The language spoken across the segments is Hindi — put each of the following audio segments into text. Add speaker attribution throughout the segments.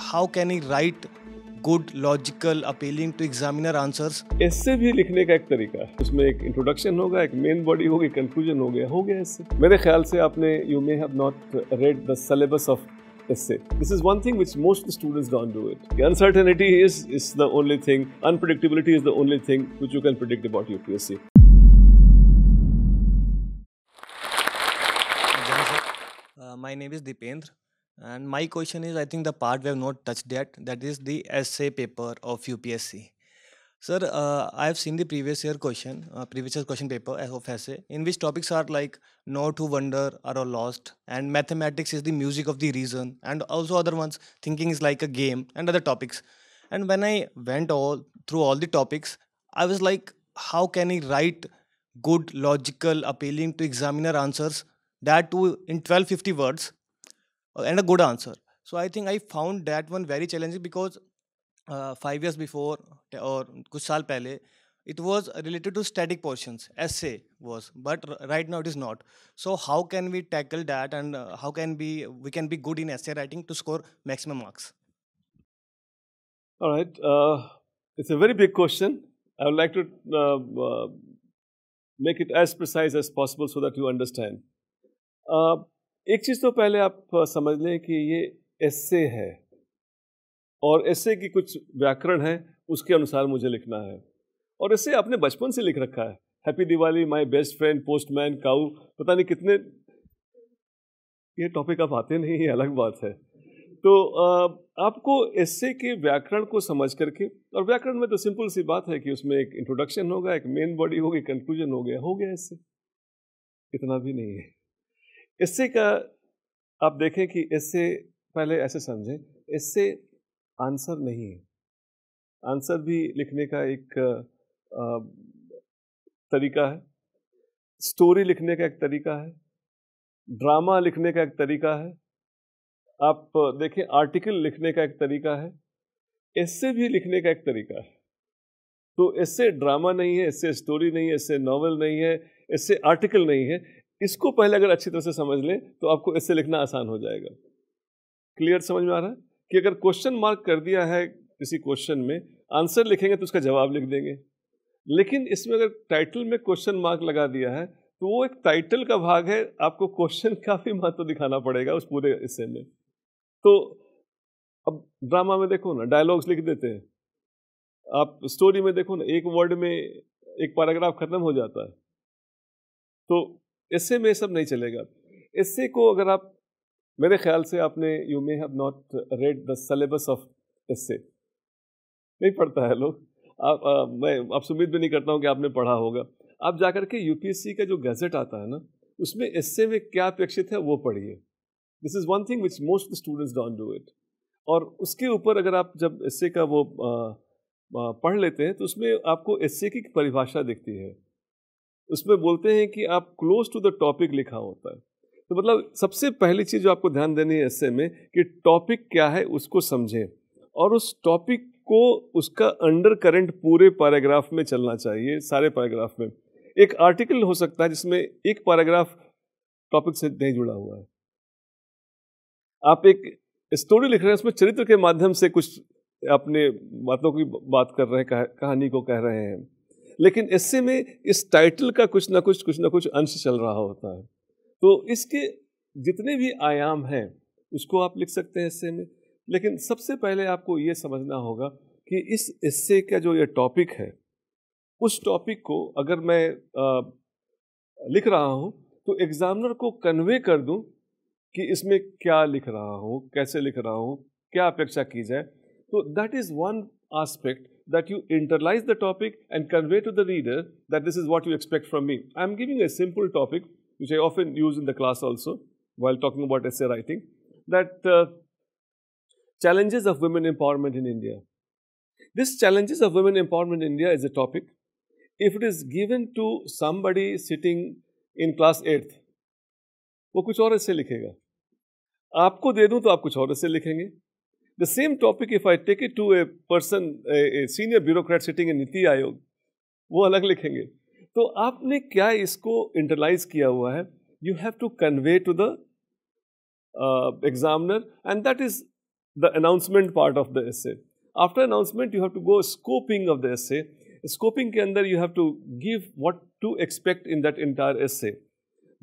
Speaker 1: How can he write good logical appealing to examiner answers इससे भी लिखने का एक तरीका है उसमें एक इंट्रोडक्शन होगा एक मेन बॉडी होगी कंक्लूजन हो गया हो गया इससे मेरे ख्याल से आपने you may have not read the syllabus of essay. This is one thing which most students don't do it. The uncertainty is, is the only thing, unpredictability is the only thing which you can predict about UPSC.
Speaker 2: Uh, my name is Dipendra. And my question is, I think the part we have not touched yet, that is the essay paper of UPSC. Sir, uh, I have seen the previous year question, uh, previous year question paper of essay, in which topics are like no to wonder are all lost, and mathematics is the music of the reason, and also other ones, thinking is like a game, and other topics. And when I went all through all the topics, I was like, how can I write good, logical, appealing to examiner answers that too in 1250 words and a good answer. So I think I found that one very challenging because uh, five years before eh, or कुछ साल पहले it was related to static portions essay was but right now it is not so how can we tackle that and uh, how can we we can be good in essay writing to score maximum marks
Speaker 1: all right uh, it's a very big question i would like to uh, uh, make it as precise as possible so that you understand uh, एक चीज़ तो पहले आप समझ लें कि ये ऐसे है और ऐसे की कुछ व्याकरण है उसके अनुसार मुझे लिखना है और ऐसे आपने बचपन से लिख रखा है happy Diwali my best friend postman cow पता नहीं कितने ये टॉपिक आप आते नहीं ये अलग बात है तो आपको ऐसे के व्याकरण को समझ करके और व्याकरण में तो सिंपल सी बात है कि उसमें एक इंट्रोडक्शन होगा एक मेन बॉडी होगी कंक्लूजन हो गया हो गया ऐसे इतना भी नहीं है इससे का आप देखें कि इससे पहले ऐसे समझें इससे आंसर नहीं है आंसर भी लिखने का एक तरीका है स्टोरी लिखने का एक तरीका है ड्रामा लिखने का एक तरीका है आप देखें आर्टिकल लिखने का एक तरीका है इससे भी लिखने का एक तरीका है तो इससे ड्रामा नहीं है इससे स्टोरी नहीं है इससे नॉवल नहीं है इससे आर्टिकल नहीं है इसको पहले अगर अच्छी तरह से समझ लें तो आपको इससे लिखना आसान हो जाएगा क्लियर समझ में आ रहा है कि अगर क्वेश्चन मार्क कर दिया है किसी क्वेश्चन में आंसर लिखेंगे तो उसका जवाब लिख देंगे लेकिन इसमें अगर टाइटल में क्वेश्चन मार्क लगा दिया है तो वो एक टाइटल का भाग है आपको क्वेश्चन काफ़ी महत्व दिखाना पड़ेगा उस पूरे हिस्से में तो अब ड्रामा में देखो ना डायलॉग्स लिख देते हैं आप स्टोरी में देखो ना एक वर्ड में एक पैराग्राफ ख़त्म हो जाता है तो इससे में सब नहीं चलेगा इससे को अगर आप मेरे ख्याल से आपने you may have not read the syllabus of इससे नहीं पढ़ता है लोग आप आ, मैं आपसे उम्मीद भी नहीं करता हूँ कि आपने पढ़ा होगा आप जाकर के यूपीएससी का जो गजट आता है ना उसमें इससे में क्या अपेक्षित है वो पढ़िए this is one thing which most students don't do it और उसके ऊपर अगर आप जब इससे का वो आ, आ, पढ़ लेते हैं तो उसमें आपको इससे की परिभाषा दिखती है उसमें बोलते हैं कि आप क्लोज टू द टॉपिक लिखा होता है तो मतलब सबसे पहली चीज़ जो आपको ध्यान देनी है ऐसे में कि टॉपिक क्या है उसको समझें और उस टॉपिक को उसका अंडर करंट पूरे पैराग्राफ में चलना चाहिए सारे पैराग्राफ में एक आर्टिकल हो सकता है जिसमें एक पैराग्राफ टॉपिक से नहीं जुड़ा हुआ है आप एक स्टोरी लिख रहे हैं उसमें चरित्र के माध्यम से कुछ अपने बातों की बात कर रहे हैं कहानी को कह रहे हैं लेकिन ऐसे में इस टाइटल का कुछ ना कुछ कुछ ना कुछ अंश चल रहा होता है तो इसके जितने भी आयाम हैं उसको आप लिख सकते हैं ऐसे में लेकिन सबसे पहले आपको ये समझना होगा कि इस ऐसे का जो ये टॉपिक है उस टॉपिक को अगर मैं आ, लिख रहा हूँ तो एग्ज़ामिनर को कन्वे कर दूँ कि इसमें क्या लिख रहा हूँ कैसे लिख रहा हूँ क्या अपेक्षा की जाए तो that is one aspect that you internalize the topic and convey to the reader that this is what you expect from me. I'm giving a simple topic, which I often use in the class also while talking about essay writing, that uh, challenges of women empowerment in India. This challenges of women empowerment in India is a topic. If it is given to somebody sitting in class 8th, वो कुछ और ऐसे लिखेगा आपको दे दूं तो आप कुछ और ऐसे लिखेंगे the same topic, if I take it to a person, a, a senior bureaucrat sitting in Niti Aayog, वो अलग लिखेंगे तो आपने क्या इसको इंटरलाइज किया हुआ है you have to convey to the examiner and that is the announcement part of the essay after announcement you have to go scoping of the essay scoping के अंदर you have to give what to expect in that entire essay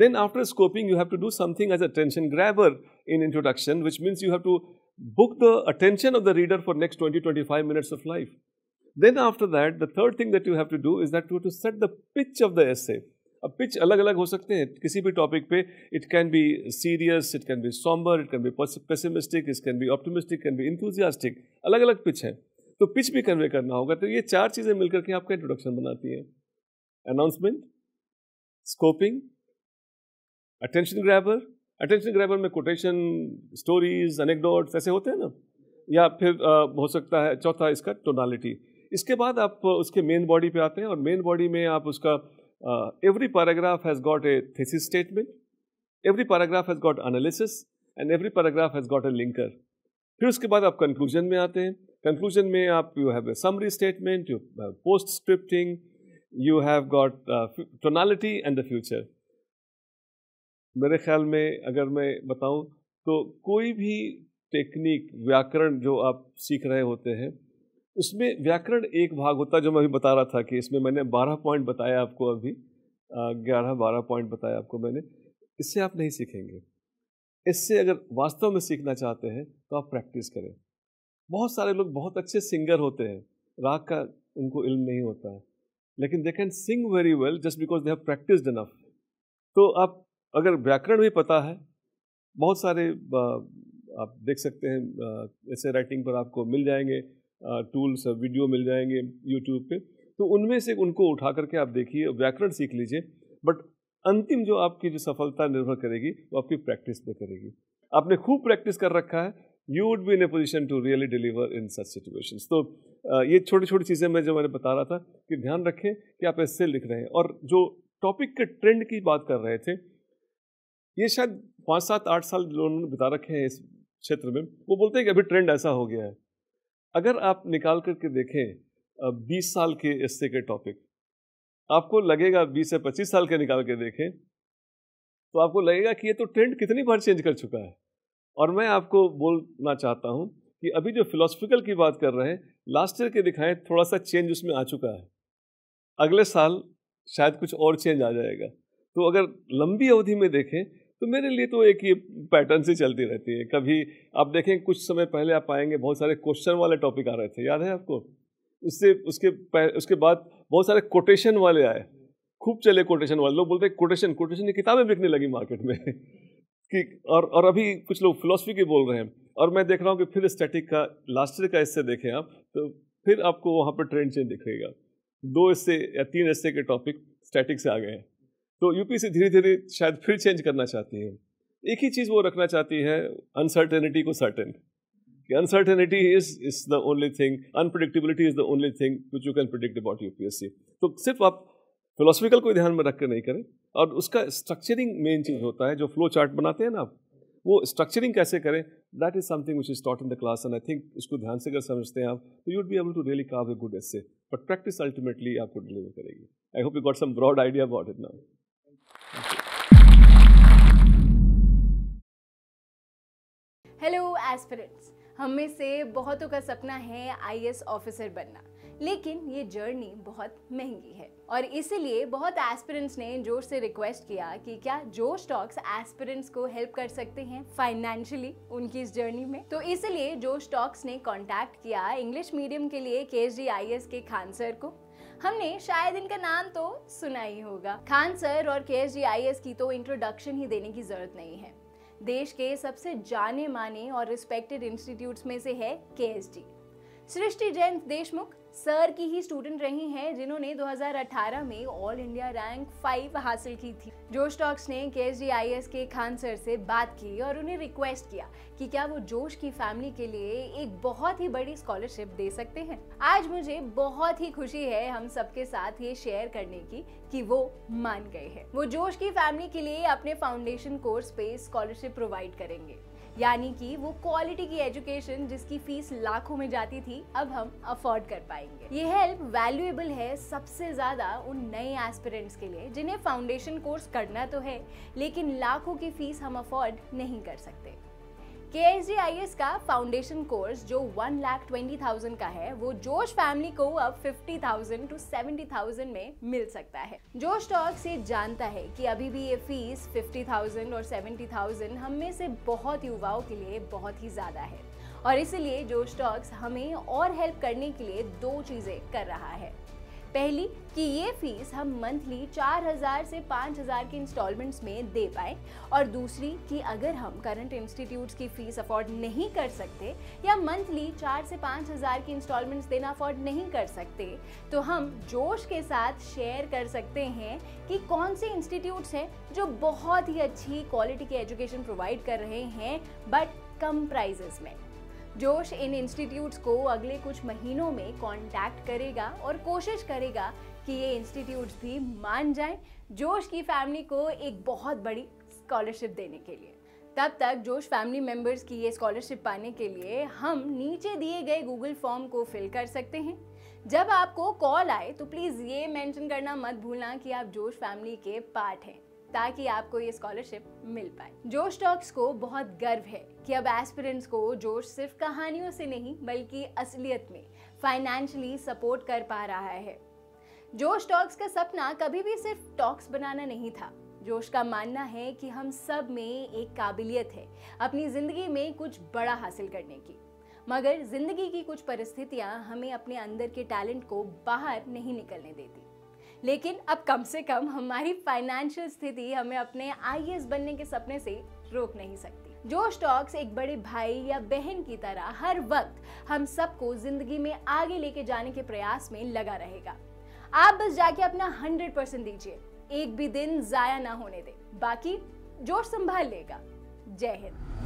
Speaker 1: then after scoping you have to do something as a tension grabber in introduction which means you have to book the attention of the reader for next 20 25 minutes of life then after that the third thing that you have to do is that you have to set the pitch of the essay a pitch alag alag ho sakte hai kisi bhi topic pe it can be serious it can be somber it can be pessimistic it can be optimistic it can be enthusiastic alag alag pitch hai to pitch bhi convey karna hoga to ye char cheeze milkar ke introduction announcement scoping attention grabber attention grabber में कोटेशन स्टोरीज अनेकडोट्स ऐसे होते हैं ना या फिर हो सकता है चौथा इसका टोनालिटी इसके बाद आप उसके मेन बॉडी पे आते हैं और मेन बॉडी में आप उसका every paragraph has got a thesis statement every paragraph has got analysis and every paragraph has got a linker फिर उसके बाद आप कंक्लूजन में आते हैं कंक्लूजन में आप you have a summary statement you post scripting you have got tonality and the future मेरे ख्याल में अगर मैं बताऊं तो कोई भी टेक्निक व्याकरण जो आप सीख रहे होते हैं उसमें व्याकरण एक भाग होता है जो मैं अभी बता रहा था कि इसमें मैंने बारह पॉइंट बताया आपको अभी ग्यारह बारह पॉइंट बताया आपको मैंने इससे आप नहीं सीखेंगे इससे अगर वास्तव में सीखना चाहते हैं तो आप प्रैक्टिस करें बहुत सारे लोग बहुत अच्छे सिंगर होते हैं राग का उनको इल्म नहीं होता है लेकिन they can sing very well just because they have practised enough तो आप अगर व्याकरण भी पता है बहुत सारे आप देख सकते हैं ऐसे राइटिंग पर आपको मिल जाएंगे टूल्स वीडियो मिल जाएंगे यूट्यूब पे तो उनमें से उनको उठा करके आप देखिए व्याकरण सीख लीजिए बट अंतिम जो आपकी जो सफलता निर्भर करेगी वो आपकी प्रैक्टिस पे करेगी आपने खूब प्रैक्टिस कर रखा है you would be in a position to really deliver in such situation तो ये छोटी छोटी चीज़ें मैं जो मैंने बता रहा था कि ध्यान रखें कि आप ऐसे लिख रहे हैं और जो टॉपिक के ट्रेंड की बात कर रहे थे ये शायद पाँच सात आठ साल उन्होंने बिता रखे हैं इस क्षेत्र में वो बोलते हैं कि अभी ट्रेंड ऐसा हो गया है अगर आप निकाल करके देखें बीस साल के इससे के टॉपिक आपको लगेगा बीस से पच्चीस साल के निकाल के देखें तो आपको लगेगा कि ये तो ट्रेंड कितनी बार चेंज कर चुका है और मैं आपको बोलना चाहता हूँ कि अभी जो फिलोसफिकल की बात कर रहे हैं लास्ट ईयर के दिखाएं थोड़ा सा चेंज उसमें आ चुका है अगले साल शायद कुछ और चेंज आ जाएगा तो अगर लंबी अवधि में देखें तो मेरे लिए तो एक ही पैटर्न से चलती रहती है कभी आप देखें कुछ समय पहले आप आएंगे बहुत सारे क्वेश्चन वाले टॉपिक आ रहे थे याद है आपको उससे उसके उसके बाद बहुत सारे कोटेशन वाले आए खूब चले कोटेशन वाले लोग बोलते हैं कोटेशन कोटेशन की किताबें बिकने लगी मार्केट में कि और और अभी कुछ लोग फिलोसफी के बोल रहे हैं और मैं देख रहा हूँ कि फिर स्टैटिक का लास्ट ईयर का हिस्से देखें आप तो फिर आपको वहाँ पर ट्रेंड चेंज दिखेगा दो हिस्से या तीन हिस्से के टॉपिक स्टैटिक से आ गए हैं तो यूपीएससी धीरे धीरे शायद फिर चेंज करना चाहती है एक ही चीज़ वो रखना चाहती है अनसर्टेनिटी को सर्टेन कि uncertainty is is the only thing unpredictability is the only thing which you can predict about UPSC तो सिर्फ आप फिलोसफिकल को ध्यान में रख कर नहीं करें और उसका स्ट्रक्चरिंग मेन चीज़ होता है जो फ्लो चार्ट बनाते हैं ना आप वो स्ट्रक्चरिंग कैसे करें that is something which is taught in the class and I think उसको ध्यान से अगर समझते हैं आप तो you'd be able to really carve a good essay but practice ultimately आपको डिलीवर करेगी I hope you got some broad idea about it now
Speaker 3: hello aspirants हम में से बहुतों का सपना है आई ऑफिसर बनना लेकिन ये जर्नी बहुत महंगी है और इसीलिए बहुत एस्पिरेंट्स ने जोश से रिक्वेस्ट किया कि क्या जो स्टॉक्स एस्पिरेंट्स को हेल्प कर सकते हैं फाइनेंशियली उनकी इस जर्नी में तो इसीलिए जो स्टॉक्स ने कांटेक्ट किया इंग्लिश मीडियम के लिए के के खान सर को हमने शायद इनका नाम तो सुना ही होगा खान सर और के एस की तो इंट्रोडक्शन ही देने की जरूरत नहीं है देश के सबसे जाने माने और रिस्पेक्टेड इंस्टीट्यूट्स में से है के सृष्टि जैन देशमुख सर की ही स्टूडेंट रही हैं जिन्होंने 2018 में ऑल इंडिया रैंक फाइव हासिल की थी जोश टॉक्स ने के एस के खान सर से बात की और उन्हें रिक्वेस्ट किया कि क्या वो जोश की फैमिली के लिए एक बहुत ही बड़ी स्कॉलरशिप दे सकते हैं आज मुझे बहुत ही खुशी है हम सबके साथ ये शेयर करने की कि वो मान गए हैं वो जोश की फैमिली के लिए अपने फाउंडेशन कोर्स पे स्कॉलरशिप प्रोवाइड करेंगे यानी कि वो क्वालिटी की एजुकेशन जिसकी फीस लाखों में जाती थी अब हम अफोर्ड कर पाएंगे ये हेल्प वैल्यूएबल है सबसे ज़्यादा उन नए एस्पिरेंट्स के लिए जिन्हें फाउंडेशन कोर्स करना तो है लेकिन लाखों की फीस हम अफोर्ड नहीं कर सकते K S G I S का फाउंडेशन कोर्स जो वन लाख ट्वेंटी थाउजेंड का है वो जोश फैमिली को अब fifty thousand to seventy thousand में मिल सकता है जोश टॉक ये जानता है कि अभी भी ये फीस फिफ्टी थाउजेंड और सेवेंटी थाउजेंड हम में से बहुत युवाओं के लिए बहुत ही ज़्यादा है और इसीलिए जोश टॉक्स हमें और हेल्प करने के लिए दो चीज़ें कर रहा है पहली कि ये फीस हम मंथली 4000 से 5000 के इंस्टॉलमेंट्स में दे पाए और दूसरी कि अगर हम करंट इंस्टीट्यूट्स की फ़ीस अफोर्ड नहीं कर सकते या मंथली 4 से 5000 की इंस्टॉलमेंट्स देना अफोर्ड नहीं कर सकते तो हम जोश के साथ शेयर कर सकते हैं कि कौन से इंस्टीट्यूट्स हैं जो बहुत ही अच्छी क्वालिटी की एजुकेशन प्रोवाइड कर रहे हैं बट कम प्राइजेस में जोश इन इंस्टीट्यूट्स को अगले कुछ महीनों में कांटेक्ट करेगा और कोशिश करेगा कि ये इंस्टीट्यूट्स भी मान जाएं जोश की फैमिली को एक बहुत बड़ी स्कॉलरशिप देने के लिए तब तक जोश फैमिली मेम्बर्स की ये स्कॉलरशिप पाने के लिए हम नीचे दिए गए गूगल फॉर्म को फिल कर सकते हैं जब आपको कॉल आए तो प्लीज़ ये मेंशन करना मत भूलना कि आप जोश फैमिली के पार्ट हैं ताकि आपको ये स्कॉलरशिप मिल पाए जोश टॉक्स को बहुत गर्व है कि अब एस्पिरेंट्स को जोश सिर्फ कहानियों से नहीं बल्कि असलियत में फाइनेंशियली सपोर्ट कर पा रहा है जोश टॉक्स का सपना कभी भी सिर्फ टॉक्स बनाना नहीं था जोश का मानना है कि हम सब में एक काबिलियत है अपनी ज़िंदगी में कुछ बड़ा हासिल करने की मगर ज़िंदगी की कुछ परिस्थितियाँ हमें अपने अंदर के टैलेंट को बाहर नहीं निकलने देती लेकिन अब कम से कम हमारी फाइनेंशियल स्थिति हमें अपने आई बनने के सपने से रोक नहीं सकती जो स्टॉक्स एक बड़े भाई या बहन की तरह हर वक्त हम सबको जिंदगी में आगे लेके जाने के प्रयास में लगा रहेगा आप बस जाके अपना हंड्रेड परसेंट दीजिए एक भी दिन जाया ना होने दे बाकी जोश संभाल लेगा जय हिंद